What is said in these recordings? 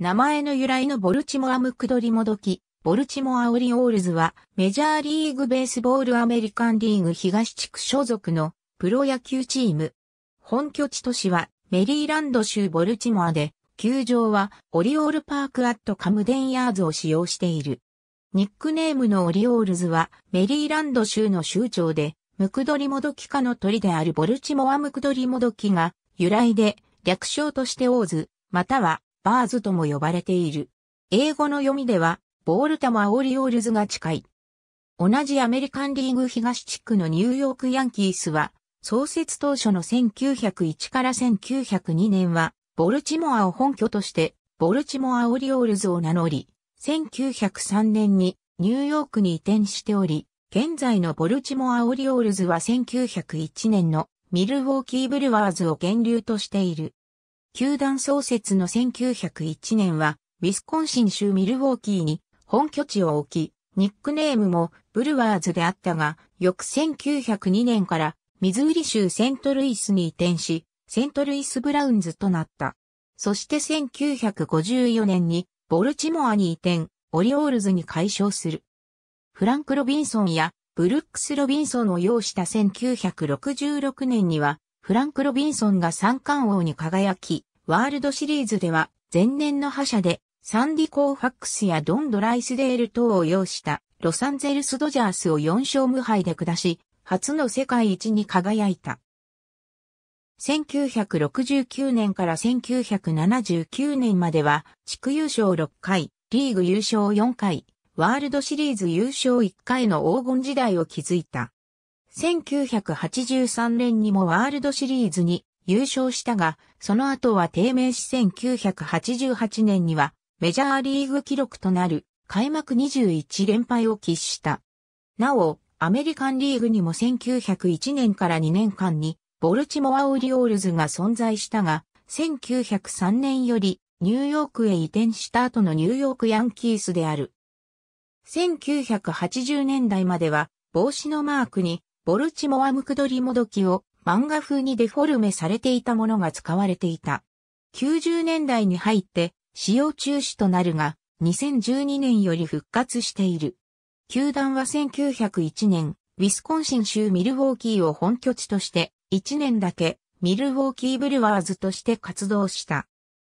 名前の由来のボルチモアムクドリモドキ、ボルチモアオリオールズはメジャーリーグベースボールアメリカンリーグ東地区所属のプロ野球チーム。本拠地都市はメリーランド州ボルチモアで、球場はオリオールパークアットカムデンヤーズを使用している。ニックネームのオリオールズはメリーランド州の州長で、ムクドリモドキ科の鳥であるボルチモアムクドリモドキが由来で略称としてオーズ、またはバーズとも呼ばれている。英語の読みでは、ボールタマオリオールズが近い。同じアメリカンリーグ東地区のニューヨークヤンキースは、創設当初の1901から1902年は、ボルチモアを本拠として、ボルチモアオリオールズを名乗り、1903年にニューヨークに移転しており、現在のボルチモアオリオールズは1901年のミルウォーキーブルワーズを源流としている。球団創設の1901年は、ウィスコンシン州ミルウォーキーに本拠地を置き、ニックネームもブルワーズであったが、翌1902年からミズーリ州セントルイスに移転し、セントルイスブラウンズとなった。そして1954年にボルチモアに移転、オリオールズに解消する。フランク・ロビンソンやブルックス・ロビンソンを擁した1966年には、フランク・ロビンソンが三冠王に輝き、ワールドシリーズでは、前年の覇者で、サンディ・コーファックスやドン・ドライスデール等を擁したロサンゼルス・ドジャースを4勝無敗で下し、初の世界一に輝いた。1969年から1979年までは、地区優勝6回、リーグ優勝4回、ワールドシリーズ優勝1回の黄金時代を築いた。1983年にもワールドシリーズに優勝したが、その後は低迷し1988年にはメジャーリーグ記録となる開幕21連敗を喫した。なお、アメリカンリーグにも1901年から2年間にボルチモア・オリオールズが存在したが、1903年よりニューヨークへ移転した後のニューヨークヤンキースである。1980年代までは帽子のマークにボルチモア・ムクドリもどきを漫画風にデフォルメされていたものが使われていた。90年代に入って使用中止となるが、2012年より復活している。球団は1901年、ウィスコンシン州ミルウォーキーを本拠地として、1年だけミルウォーキーブルワーズとして活動した。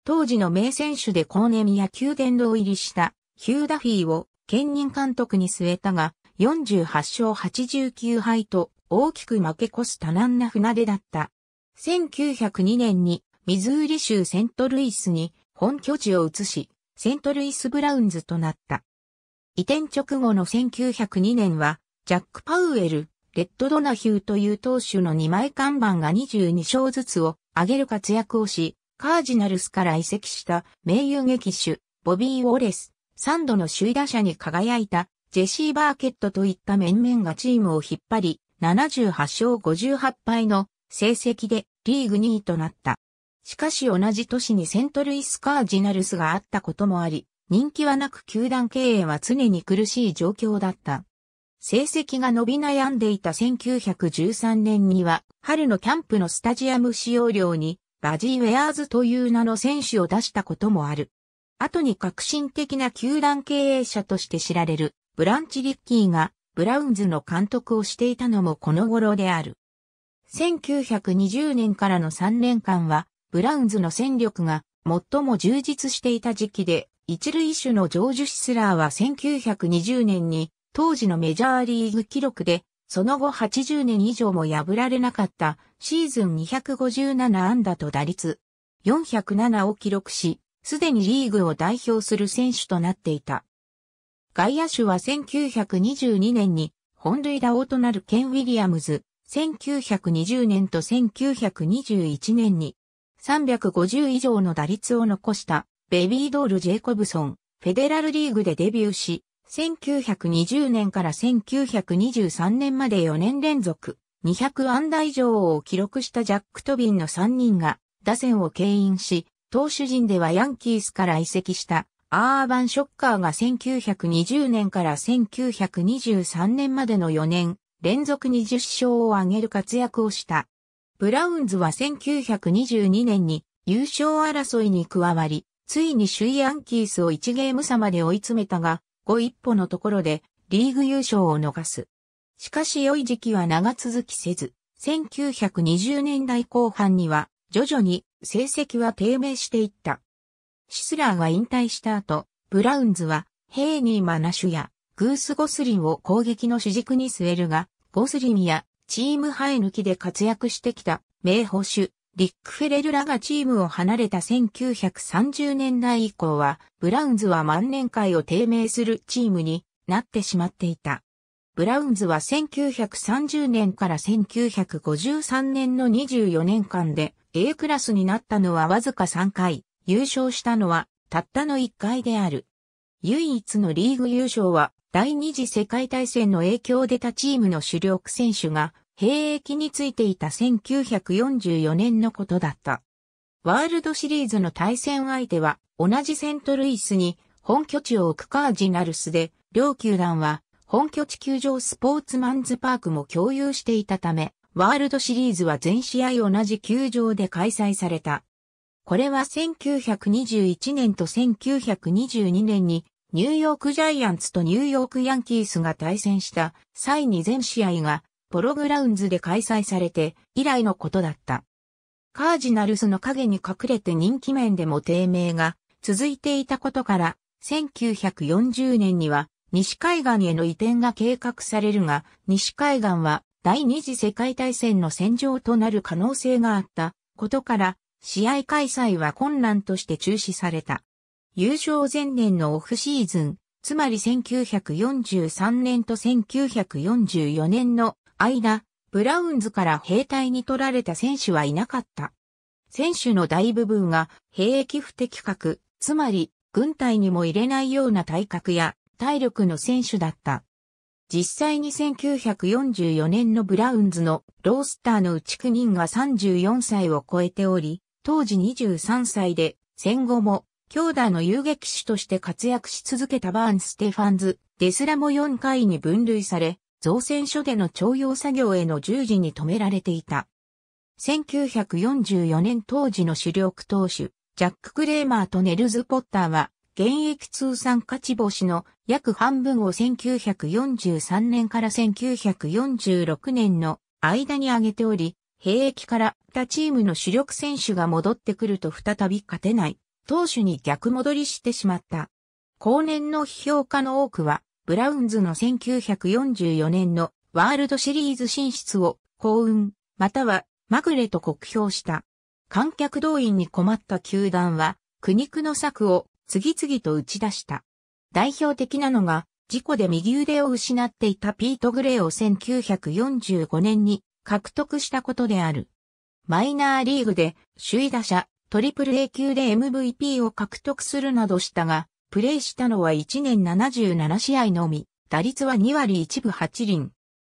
当時の名選手で後年野球殿堂入りしたヒュー・ダフィーを兼任監督に据えたが、48勝89敗と大きく負け越す多難な船出だった。1902年にミズーリ州セントルイスに本拠地を移し、セントルイスブラウンズとなった。移転直後の1902年は、ジャック・パウエル、レッド・ドナヒューという投手の2枚看板が22勝ずつを上げる活躍をし、カージナルスから移籍した名誉劇手、ボビー・ウォレス、3度の首位打者に輝いたジェシー・バーケットといった面々がチームを引っ張り、78勝58敗の成績でリーグ2位となった。しかし同じ年にセントルイスカージナルスがあったこともあり、人気はなく球団経営は常に苦しい状況だった。成績が伸び悩んでいた1913年には、春のキャンプのスタジアム使用料に、ラジー・ウェアーズという名の選手を出したこともある。後に革新的な球団経営者として知られる、ブランチ・リッキーが、ブラウンズの監督をしていたのもこの頃である。1920年からの3年間は、ブラウンズの戦力が最も充実していた時期で、一塁手のジョージ・シスラーは1920年に当時のメジャーリーグ記録で、その後80年以上も破られなかったシーズン257安打と打率407を記録し、すでにリーグを代表する選手となっていた。外野手は1922年に本塁打王となるケン・ウィリアムズ、1920年と1921年に350以上の打率を残したベビードール・ジェイコブソン、フェデラルリーグでデビューし、1920年から1923年まで4年連続200安打以上を記録したジャック・トビンの3人が打線を牽引し、投手陣ではヤンキースから移籍したアーバンショッカーが1920年から1923年までの4年、連続20勝を挙げる活躍をした。ブラウンズは1922年に優勝争いに加わり、ついに首位アンキースを1ゲーム差まで追い詰めたが、5一歩のところでリーグ優勝を逃す。しかし良い時期は長続きせず、1920年代後半には徐々に成績は低迷していった。シスラーは引退した後、ブラウンズはヘイニー・マナシュやグース・ゴスリンを攻撃の主軸に据えるが、ゴスリンやチーム生え抜きで活躍してきた名捕手、リック・フェレルらがチームを離れた1930年代以降は、ブラウンズは万年会を低迷するチームになってしまっていた。ブラウンズは1930年から1953年の24年間で A クラスになったのはわずか3回、優勝したのはたったの1回である。唯一のリーグ優勝は第二次世界大戦の影響で他チームの主力選手が兵役についていた1944年のことだった。ワールドシリーズの対戦相手は同じセントルイスに本拠地を置くカージナルスで、両球団は本拠地球場スポーツマンズパークも共有していたため、ワールドシリーズは全試合同じ球場で開催された。これは1921年と1922年にニューヨークジャイアンツとニューヨークヤンキースが対戦した際に全試合がポログラウンズで開催されて以来のことだった。カージナルスの影に隠れて人気面でも低迷が続いていたことから1940年には西海岸への移転が計画されるが西海岸は第二次世界大戦の戦場となる可能性があったことから試合開催は困難として中止された。優勝前年のオフシーズン、つまり1943年と1944年の間、ブラウンズから兵隊に取られた選手はいなかった。選手の大部分が兵役不適格、つまり軍隊にも入れないような体格や体力の選手だった。実際に1944年のブラウンズのロースターのうち9人が34歳を超えており、当時23歳で、戦後も、兄弟の遊撃手として活躍し続けたバーン・ステファンズ、デスラも4回に分類され、造船所での徴用作業への従事に止められていた。1944年当時の主力投手、ジャック・クレーマーとネルズ・ポッターは、現役通算勝ち星の約半分を1943年から1946年の間に上げており、兵役から他チームの主力選手が戻ってくると再び勝てない、投手に逆戻りしてしまった。後年の批評家の多くは、ブラウンズの1944年のワールドシリーズ進出を幸運、またはまぐれと酷評した。観客動員に困った球団は、苦肉の策を次々と打ち出した。代表的なのが、事故で右腕を失っていたピート・グレイを1945年に獲得したことである。マイナーリーグで首位打者、トリプル A 級で MVP を獲得するなどしたが、プレーしたのは1年77試合のみ、打率は2割1分8厘。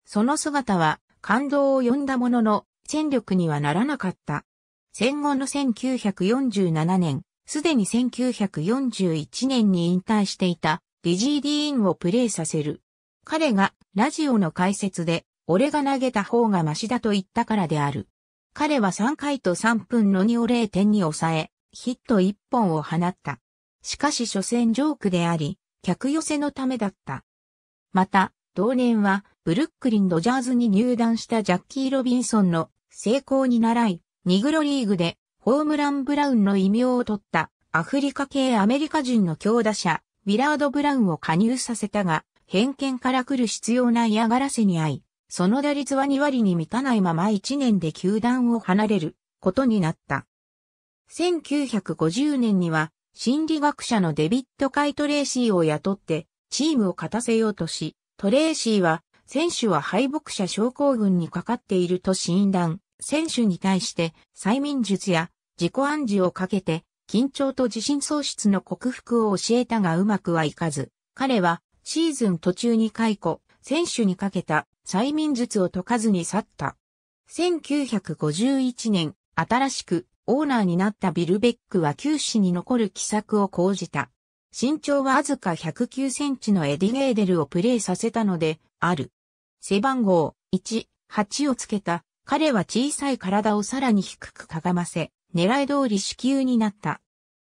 その姿は感動を呼んだものの、戦力にはならなかった。戦後の1947年、すでに1941年に引退していた、リジー・ディーンをプレーさせる。彼がラジオの解説で俺が投げた方がマシだと言ったからである。彼は3回と3分の2を0点に抑え、ヒット1本を放った。しかし所詮ジョークであり、客寄せのためだった。また、同年は、ブルックリン・ドジャーズに入団したジャッキー・ロビンソンの成功に倣い、ニグロリーグでホームラン・ブラウンの異名を取ったアフリカ系アメリカ人の強打者、ウィラード・ブラウンを加入させたが、偏見から来る必要な嫌がらせに遭い、その打率は2割に満たないまま1年で球団を離れることになった。1950年には心理学者のデビッド・カイ・トレーシーを雇ってチームを勝たせようとし、トレーシーは選手は敗北者症候群にかかっていると診断、選手に対して催眠術や自己暗示をかけて緊張と自信喪失の克服を教えたがうまくはいかず、彼はシーズン途中に解雇、選手にかけた催眠術を解かずに去った。1951年、新しくオーナーになったビルベックは九死に残る奇策を講じた。身長はわずか109センチのエディ・ゲーデルをプレイさせたので、ある。背番号1、8をつけた、彼は小さい体をさらに低くかがませ、狙い通り子宮になった。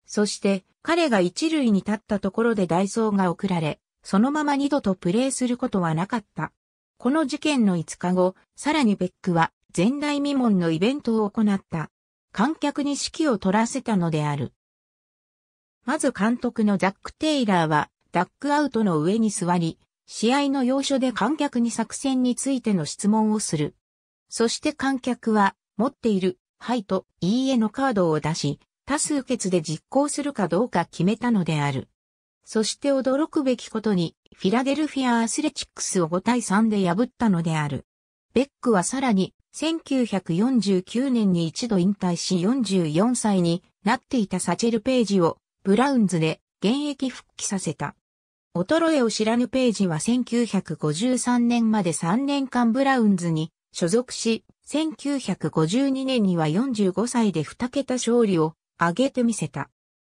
そして、彼が一塁に立ったところでダイソーが送られ、そのまま二度とプレーすることはなかった。この事件の5日後、さらにベックは前代未聞のイベントを行った。観客に指揮を取らせたのである。まず監督のザック・テイラーは、ダックアウトの上に座り、試合の要所で観客に作戦についての質問をする。そして観客は、持っている、はいと、いいえのカードを出し、多数決で実行するかどうか決めたのである。そして驚くべきことに、フィラデルフィア・アスレチックスを5対3で破ったのである。ベックはさらに、1949年に一度引退し44歳になっていたサチェル・ページをブラウンズで現役復帰させた。衰えを知らぬページは1953年まで3年間ブラウンズに所属し、1952年には45歳で2桁勝利を挙げてみせた。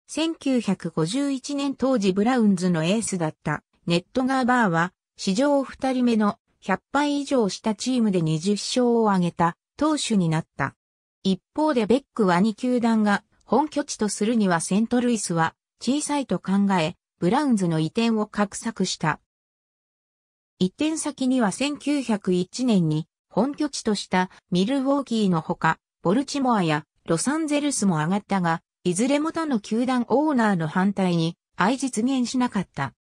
1951年当時ブラウンズのエースだったネットガーバーは、史上二人目の100敗以上したチームで20勝を挙げた投手になった。一方でベックは2球団が本拠地とするにはセントルイスは小さいと考え、ブラウンズの移転を画策した。移転先には1901年に本拠地としたミルウォーキーのほか、ボルチモアやロサンゼルスも上がったが、いずれも他の球団オーナーの反対に相実現しなかった。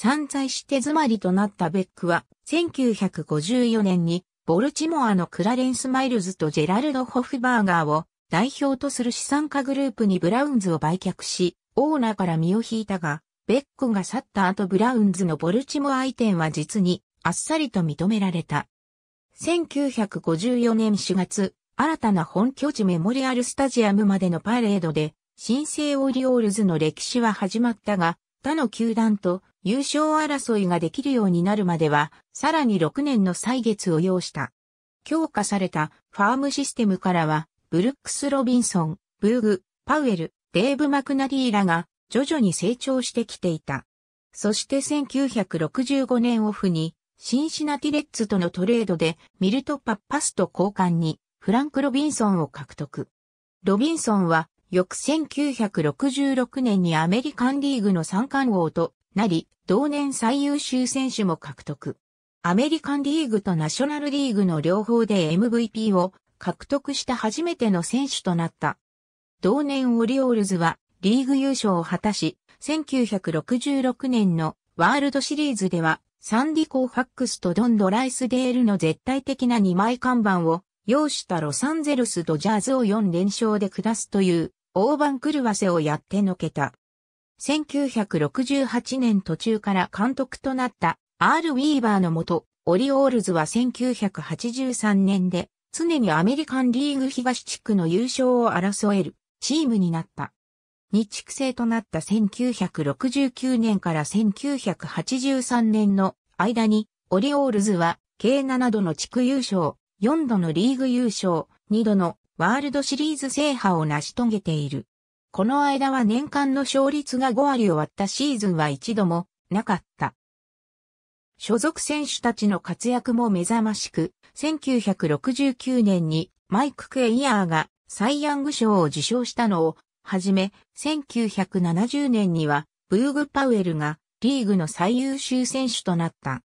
散在して詰まりとなったベックは、1954年に、ボルチモアのクラレンス・マイルズとジェラルド・ホフバーガーを代表とする資産家グループにブラウンズを売却し、オーナーから身を引いたが、ベックが去った後ブラウンズのボルチモア移転は実にあっさりと認められた。1954年4月、新たな本拠地メモリアルスタジアムまでのパレードで、新生オリオールズの歴史は始まったが、他の球団と優勝争いができるようになるまでは、さらに6年の歳月を要した。強化されたファームシステムからは、ブルックス・ロビンソン、ブーグ、パウエル、デーブ・マクナディーらが徐々に成長してきていた。そして1965年オフに、シンシナティレッツとのトレードでミルト・パッパスと交換にフランク・ロビンソンを獲得。ロビンソンは翌1966年にアメリカンリーグの三冠王となり、同年最優秀選手も獲得。アメリカンリーグとナショナルリーグの両方で MVP を獲得した初めての選手となった。同年オリオールズはリーグ優勝を果たし、1966年のワールドシリーズではサンディ・コーファックスとドン・ドライスデールの絶対的な2枚看板を要したロサンゼルス・ドジャーズを4連勝で下すという大番狂わせをやってのけた。1968年途中から監督となったアール・ウィーバーのもと、オリオールズは1983年で常にアメリカンリーグ東地区の優勝を争えるチームになった。日地区制となった1969年から1983年の間に、オリオールズは計7度の地区優勝、4度のリーグ優勝、2度のワールドシリーズ制覇を成し遂げている。この間は年間の勝率が5割を割ったシーズンは一度もなかった。所属選手たちの活躍も目覚ましく、1969年にマイク・クエイヤーがサイ・ヤング賞を受賞したのをはじめ、1970年にはブーグ・パウエルがリーグの最優秀選手となった。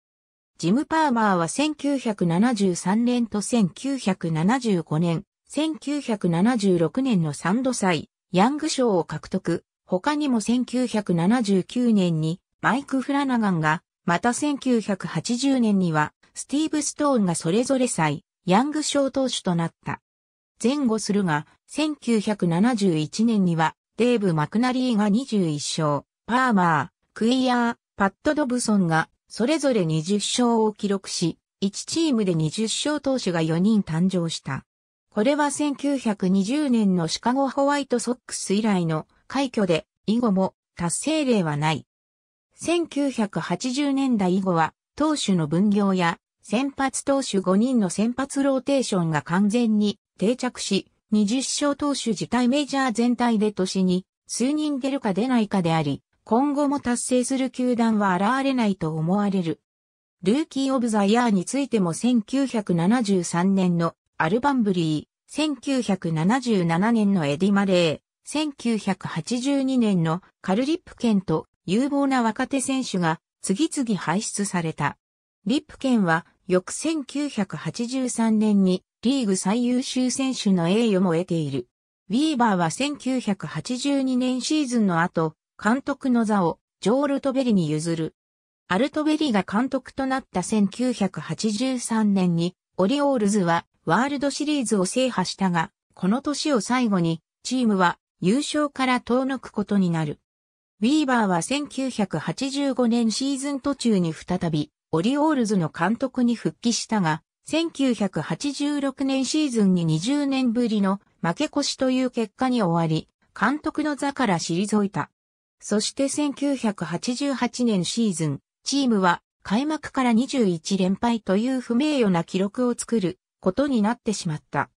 ジム・パーマーは1973年と1975年、1976年の3度祭、ヤング賞を獲得。他にも1979年にマイク・フラナガンが、また1980年にはスティーブ・ストーンがそれぞれ祭。ヤング賞投手となった。前後するが、1971年にはデーブ・マクナリーが21勝、パーマー、クイアー、パッド・ドブソンがそれぞれ20勝を記録し、1チームで20勝投手が4人誕生した。これは1920年のシカゴホワイトソックス以来の快挙で、以後も達成例はない。1980年代以後は、投手の分業や、先発投手5人の先発ローテーションが完全に定着し、20勝投手自体メジャー全体で年に数人出るか出ないかであり、今後も達成する球団は現れないと思われる。ルーキー・オブ・ザ・イヤーについても1973年のアルバンブリー、1977年のエディ・マレー、1982年のカルリップケンと有望な若手選手が次々輩出された。リップケンは翌1983年にリーグ最優秀選手の栄誉も得ている。ウィーバーは1982年シーズンの後、監督の座をジョールトベリに譲る。アルトベリが監督となった1983年に、オリオールズはワールドシリーズを制覇したが、この年を最後に、チームは優勝から遠のくことになる。ウィーバーは1985年シーズン途中に再び、オリオールズの監督に復帰したが、1986年シーズンに20年ぶりの負け越しという結果に終わり、監督の座から退いた。そして1988年シーズン、チームは開幕から21連敗という不名誉な記録を作ることになってしまった。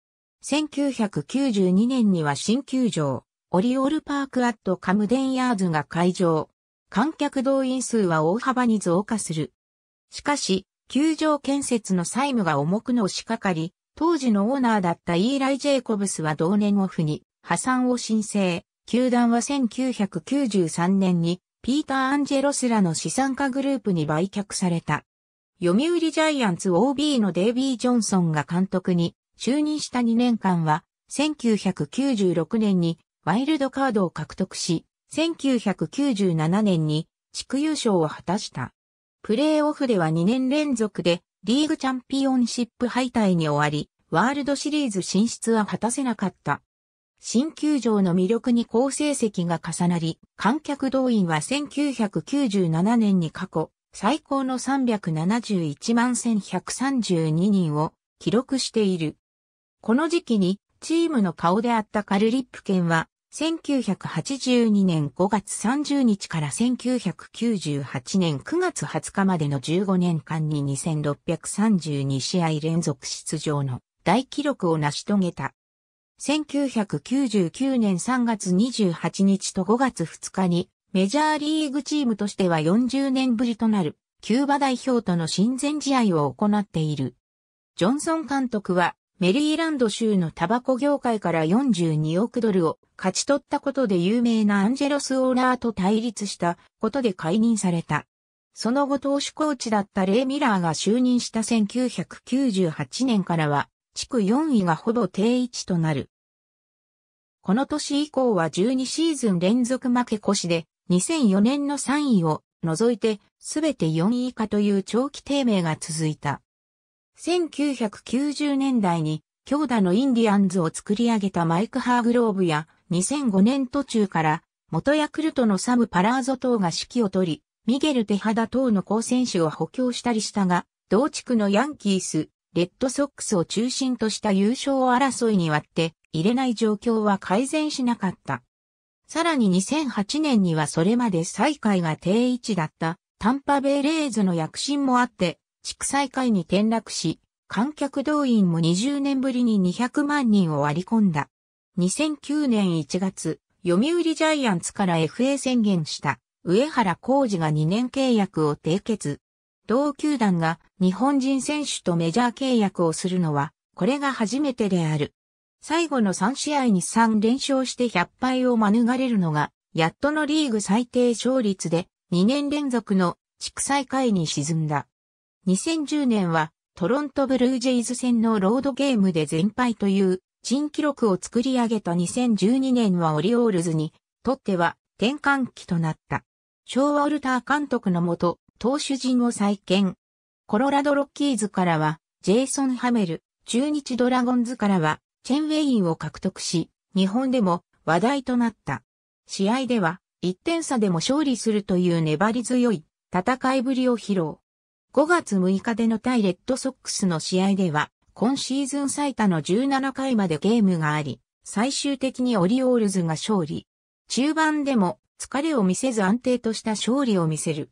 1992年には新球場、オリオールパークアットカムデンヤーズが開場。観客動員数は大幅に増加する。しかし、球場建設の債務が重くのしかかり、当時のオーナーだったイーライ・ジェイコブスは同年オフに破産を申請。球団は1993年にピーター・アンジェロスらの資産家グループに売却された。読売ジャイアンツ OB のデイビー・ジョンソンが監督に就任した2年間は、1996年にワイルドカードを獲得し、1997年に地区優勝を果たした。プレーオフでは2年連続でリーグチャンピオンシップ敗退に終わり、ワールドシリーズ進出は果たせなかった。新球場の魅力に好成績が重なり、観客動員は1997年に過去最高の371万1132人を記録している。この時期にチームの顔であったカルリップ県は、1982年5月30日から1998年9月20日までの15年間に2632試合連続出場の大記録を成し遂げた。1999年3月28日と5月2日にメジャーリーグチームとしては40年ぶりとなる、キューバ代表との親善試合を行っている。ジョンソン監督は、メリーランド州のタバコ業界から42億ドルを勝ち取ったことで有名なアンジェロス・オーラーと対立したことで解任された。その後投手コーチだったレイ・ミラーが就任した1998年からは、地区4位がほぼ定位置となる。この年以降は12シーズン連続負け越しで、2004年の3位を除いてすべて4位以下という長期低迷が続いた。1990年代に強打のインディアンズを作り上げたマイク・ハーグローブや2005年途中から元ヤクルトのサム・パラーゾ等が指揮を取り、ミゲル・テハダ等の好選手を補強したりしたが、同地区のヤンキース、レッドソックスを中心とした優勝争いに割って入れない状況は改善しなかった。さらに2008年にはそれまで最下位が定位置だったタンパベイレーズの躍進もあって、地区最下位に転落し、観客動員も20年ぶりに200万人を割り込んだ。2009年1月、読売ジャイアンツから FA 宣言した上原浩二が2年契約を締結。同球団が日本人選手とメジャー契約をするのは、これが初めてである。最後の3試合に3連勝して100敗を免れるのが、やっとのリーグ最低勝率で2年連続の地区最下位に沈んだ。2010年はトロントブルージェイズ戦のロードゲームで全敗という新記録を作り上げた2012年はオリオールズにとっては転換期となった。ショー・ルター監督のもと投手陣を再建。コロラドロッキーズからはジェイソン・ハメル、中日ドラゴンズからはチェン・ウェインを獲得し、日本でも話題となった。試合では、1点差でも勝利するという粘り強い戦いぶりを披露。5月6日での対レッドソックスの試合では、今シーズン最多の17回までゲームがあり、最終的にオリオールズが勝利。中盤でも疲れを見せず安定とした勝利を見せる。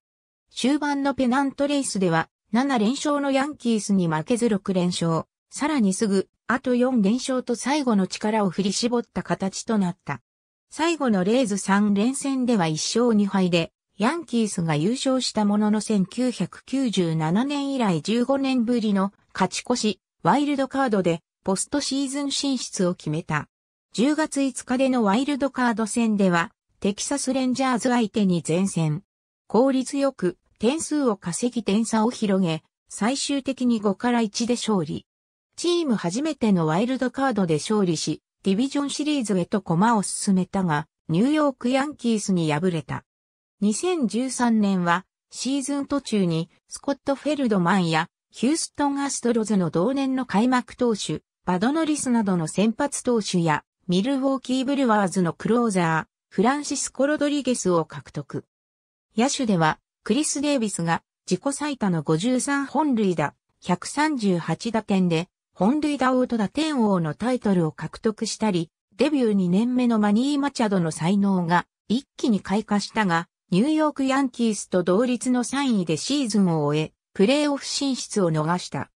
終盤のペナントレースでは7連勝のヤンキースに負けず6連勝。さらにすぐ、あと4連勝と最後の力を振り絞った形となった。最後のレーズ3連戦では1勝2敗で、ヤンキースが優勝したものの1997年以来15年ぶりの勝ち越し、ワイルドカードでポストシーズン進出を決めた。10月5日でのワイルドカード戦では、テキサスレンジャーズ相手に前線。効率よく点数を稼ぎ点差を広げ、最終的に5から1で勝利。チーム初めてのワイルドカードで勝利し、ディビジョンシリーズへと駒を進めたが、ニューヨークヤンキースに敗れた。2013年は、シーズン途中に、スコット・フェルドマンや、ヒューストン・アストロズの同年の開幕投手、バドノリスなどの先発投手や、ミルウォーキー・ブルワーズのクローザー、フランシスコ・ロドリゲスを獲得。野手では、クリス・デイビスが自己最多の53本塁打、138打点で本塁打王と打点王のタイトルを獲得したり、デビュー2年目のマニー・マチャドの才能が一気に開花したが、ニューヨークヤンキースと同率の3位でシーズンを終え、プレーオフ進出を逃した。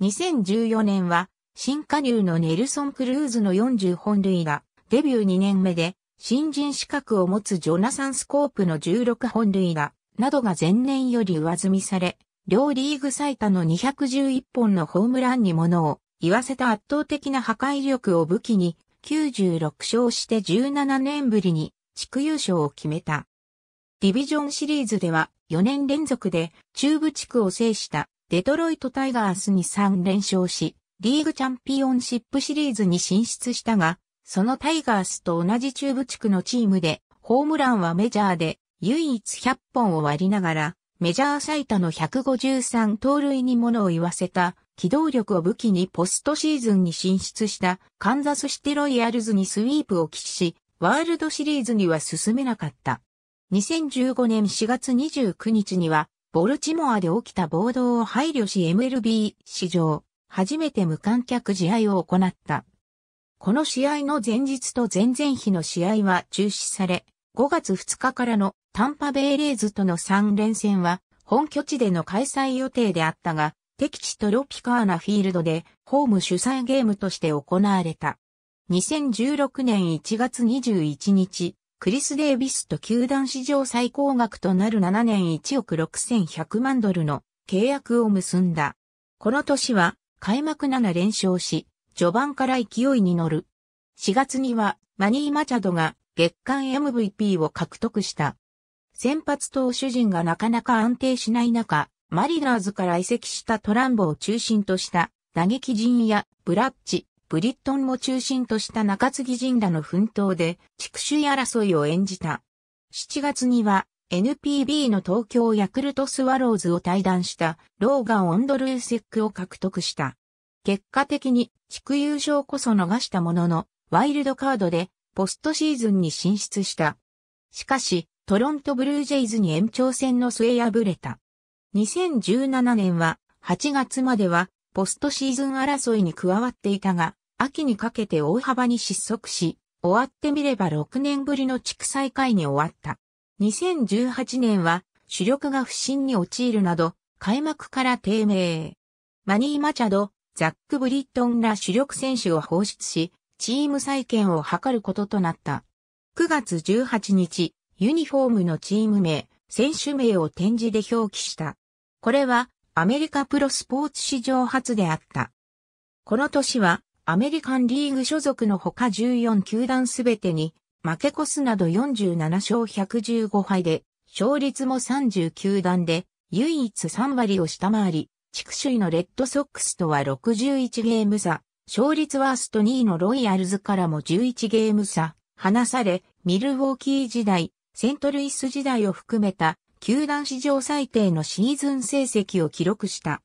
2014年は、新加入のネルソン・クルーズの40本塁打、デビュー2年目で、新人資格を持つジョナサン・スコープの16本塁打、などが前年より上積みされ、両リーグ最多の211本のホームランにものを言わせた圧倒的な破壊力を武器に96勝して17年ぶりに地区優勝を決めた。ディビジョンシリーズでは4年連続で中部地区を制したデトロイトタイガースに3連勝し、リーグチャンピオンシップシリーズに進出したが、そのタイガースと同じ中部地区のチームでホームランはメジャーで唯一100本を割りながらメジャー最多の153盗塁に物を言わせた、機動力を武器にポストシーズンに進出したカンザスシティロイヤルズにスイープを喫し、ワールドシリーズには進めなかった。2015年4月29日には、ボルチモアで起きた暴動を配慮し MLB 史上、初めて無観客試合を行った。この試合の前日と前々日の試合は中止され、5月2日からのタンパベイレーズとの3連戦は本拠地での開催予定であったが、敵地トロピカーナフィールドでホーム主催ゲームとして行われた。2016年1月21日、クリス・デイビスと球団史上最高額となる7年1億6100万ドルの契約を結んだ。この年は開幕7連勝し、序盤から勢いに乗る。4月にはマニー・マチャドが月間 MVP を獲得した。先発投手陣がなかなか安定しない中、マリナーズから移籍したトランボを中心とした打撃陣やブラッチ、ブリットンも中心とした中継ぎ陣らの奮闘で地区首位争いを演じた。7月には NPB の東京ヤクルトスワローズを退団したローガン・オンドルーセックを獲得した。結果的に地区優勝こそ逃したものの、ワイルドカードでポストシーズンに進出した。しかし、トロントブルージェイズに延長戦の末敗れた。2017年は8月まではポストシーズン争いに加わっていたが、秋にかけて大幅に失速し、終わってみれば6年ぶりの地区再開に終わった。2018年は主力が不振に陥るなど、開幕から低迷。マニー・マチャド、ザック・ブリットンら主力選手を放出し、チーム再建を図ることとなった。9月18日、ユニフォームのチーム名、選手名を展示で表記した。これはアメリカプロスポーツ史上初であった。この年はアメリカンリーグ所属のほか14球団すべてに負け越すなど47勝115敗で、勝率も39段で、唯一3割を下回り、地区首位のレッドソックスとは61ゲーム差、勝率ワースト2位のロイヤルズからも11ゲーム差、離され、ミルウォーキー時代、セントルイス時代を含めた、球団史上最低のシーズン成績を記録した。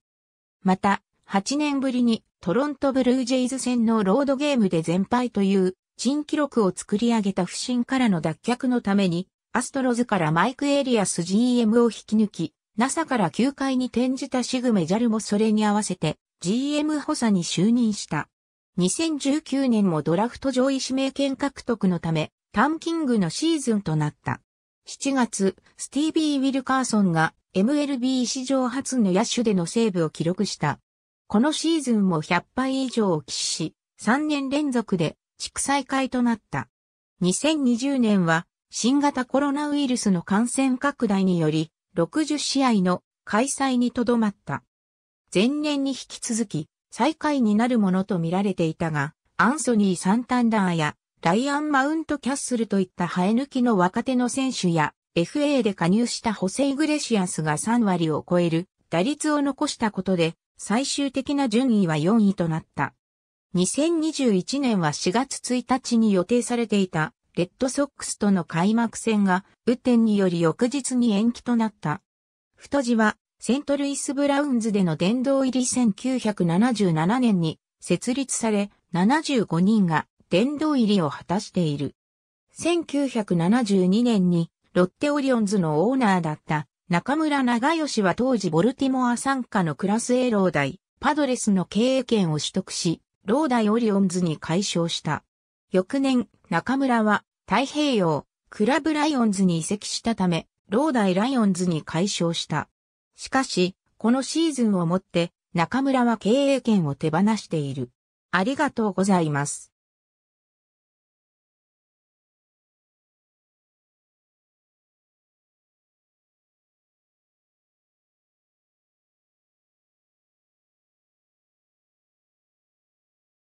また、8年ぶりにトロントブルージェイズ戦のロードゲームで全敗という、珍記録を作り上げた不振からの脱却のために、アストロズからマイク・エリアス GM を引き抜き、NASA から球界に転じたシグメジャルもそれに合わせて GM 補佐に就任した。2019年もドラフト上位指名権獲得のため、タンキングのシーズンとなった。7月、スティービー・ウィルカーソンが MLB 史上初の野手でのセーブを記録した。このシーズンも100敗以上を喫し、3年連続で地区再開となった。2020年は新型コロナウイルスの感染拡大により60試合の開催にとどまった。前年に引き続き最下位になるものと見られていたが、アンソニー・サンタンダーやライアン・マウント・キャッスルといった生え抜きの若手の選手や FA で加入したホセイグレシアスが3割を超える打率を残したことで最終的な順位は4位となった。2021年は4月1日に予定されていたレッドソックスとの開幕戦が雨天により翌日に延期となった。太字はセントルイス・ブラウンズでの殿堂入り1977年に設立され、75人が殿堂入りを果たしている。1972年にロッテオリオンズのオーナーだった中村長吉は当時ボルティモア参加のクラス A ローダイ、パドレスの経営権を取得し、ローダイオリオンズに解消した。翌年、中村は太平洋、クラブライオンズに移籍したため、ローダイライオンズに解消した。しかし、このシーズンをもって中村は経営権を手放している。ありがとうございます。